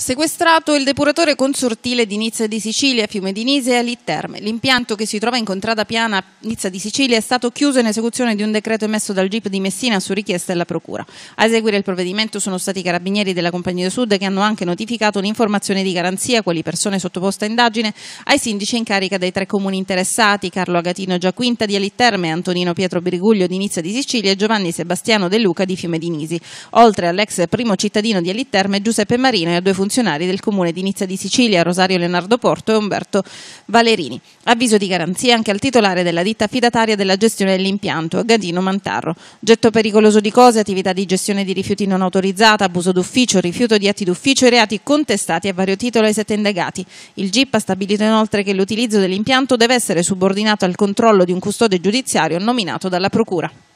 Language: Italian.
Sequestrato il depuratore consortile di Nizza di Sicilia, Fiume di Nise e Alitterme. L'impianto che si trova in contrada piana Nizza di Sicilia è stato chiuso in esecuzione di un decreto emesso dal GIP di Messina su richiesta della Procura. A eseguire il provvedimento sono stati i carabinieri della Compagnia Sud che hanno anche notificato l'informazione di garanzia, quali persone sottoposte a indagine, ai sindaci in carica dei tre comuni interessati, Carlo Agatino Giaquinta di Alitterme, Antonino Pietro Birguglio di Nizza di Sicilia e Giovanni Sebastiano De Luca di Fiume di Nisi, oltre all'ex primo cittadino di Alitterme, Giuseppe Marino e a due funzionari funzionari del comune di Nizza di Sicilia, Rosario Leonardo Porto e Umberto Valerini. Avviso di garanzia anche al titolare della ditta affidataria della gestione dell'impianto, Gadino Mantarro. Getto pericoloso di cose, attività di gestione di rifiuti non autorizzata, abuso d'ufficio, rifiuto di atti d'ufficio e reati contestati a vario titolo ai sette indagati. Il GIP ha stabilito inoltre che l'utilizzo dell'impianto deve essere subordinato al controllo di un custode giudiziario nominato dalla Procura.